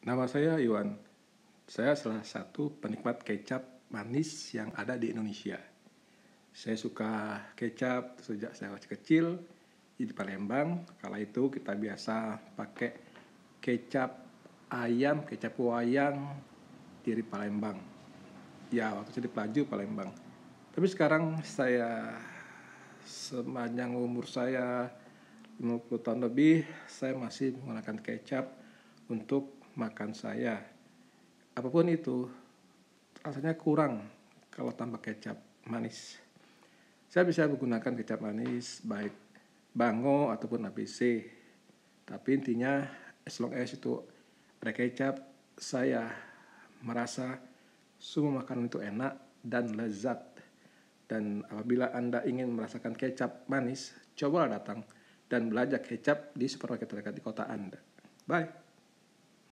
Nama saya Iwan. Saya salah satu penikmat kecap manis yang ada di Indonesia. Saya suka kecap sejak saya masih kecil di Palembang. Kala itu kita biasa pakai kecap ayam, kecap wayang dari Palembang. Ya, waktu saya di Pelaju, Palembang. Tapi sekarang saya sepanjang umur saya 50 tahun lebih, saya masih menggunakan kecap untuk makan saya apapun itu rasanya kurang kalau tanpa kecap manis saya bisa menggunakan kecap manis baik bango ataupun ABC tapi intinya as long as itu ada kecap saya merasa semua makanan itu enak dan lezat dan apabila Anda ingin merasakan kecap manis cobalah datang dan belajar kecap di supermarket terdekat di kota Anda. Bye.